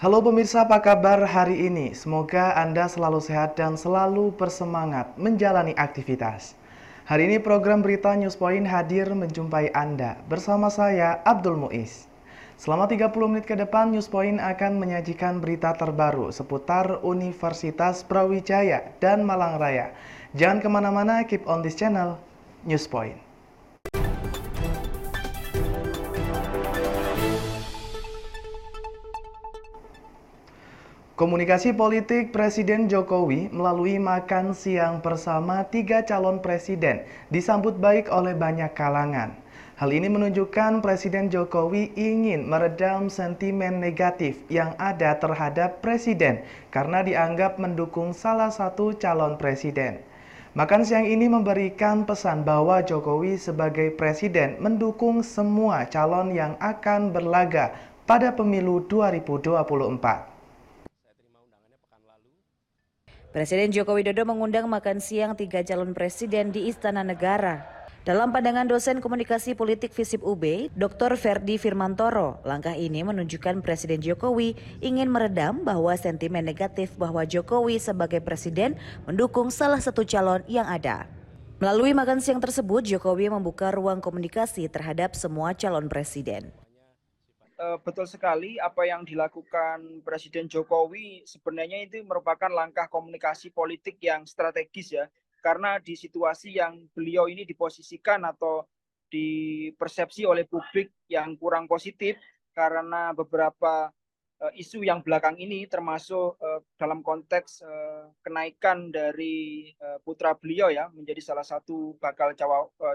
Halo pemirsa, apa kabar hari ini? Semoga Anda selalu sehat dan selalu bersemangat menjalani aktivitas. Hari ini program berita News Point hadir menjumpai Anda bersama saya Abdul Muiz. Selama 30 menit ke depan News Point akan menyajikan berita terbaru seputar Universitas Brawijaya dan Malang Raya. Jangan kemana-mana, keep on this channel, News Point. Komunikasi politik Presiden Jokowi melalui makan siang bersama tiga calon presiden disambut baik oleh banyak kalangan. Hal ini menunjukkan Presiden Jokowi ingin meredam sentimen negatif yang ada terhadap presiden karena dianggap mendukung salah satu calon presiden. Makan siang ini memberikan pesan bahwa Jokowi sebagai presiden mendukung semua calon yang akan berlaga pada pemilu 2024. Presiden Joko Widodo mengundang makan siang tiga calon presiden di Istana Negara. Dalam pandangan dosen komunikasi politik FISIP UB, Dr. Ferdi Firmantoro, langkah ini menunjukkan Presiden Jokowi ingin meredam bahwa sentimen negatif bahwa Jokowi sebagai presiden mendukung salah satu calon yang ada. Melalui makan siang tersebut, Jokowi membuka ruang komunikasi terhadap semua calon presiden. Eh, betul sekali apa yang dilakukan Presiden Jokowi sebenarnya itu merupakan langkah komunikasi politik yang strategis ya karena di situasi yang beliau ini diposisikan atau dipersepsi oleh publik yang kurang positif karena beberapa eh, isu yang belakang ini termasuk eh, dalam konteks kenaikan dari putra beliau ya menjadi salah satu bakal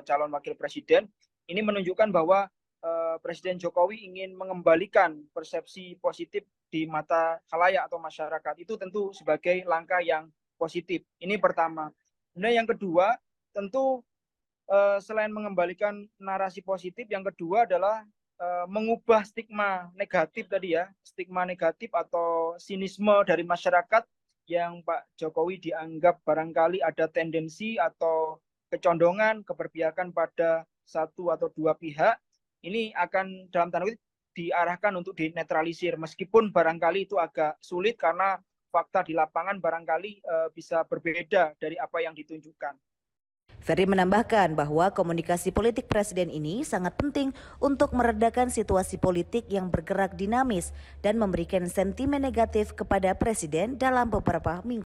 calon wakil presiden ini menunjukkan bahwa Eh, Presiden Jokowi ingin mengembalikan persepsi positif di mata khalayak atau masyarakat itu tentu sebagai langkah yang positif. Ini pertama. Nah yang kedua, tentu eh, selain mengembalikan narasi positif, yang kedua adalah eh, mengubah stigma negatif tadi ya, stigma negatif atau sinisme dari masyarakat yang Pak Jokowi dianggap barangkali ada tendensi atau kecondongan keberpihakan pada satu atau dua pihak ini akan dalam tanda kutip diarahkan untuk dinetralisir meskipun barangkali itu agak sulit karena fakta di lapangan barangkali e, bisa berbeda dari apa yang ditunjukkan. Ferry menambahkan bahwa komunikasi politik presiden ini sangat penting untuk meredakan situasi politik yang bergerak dinamis dan memberikan sentimen negatif kepada presiden dalam beberapa minggu.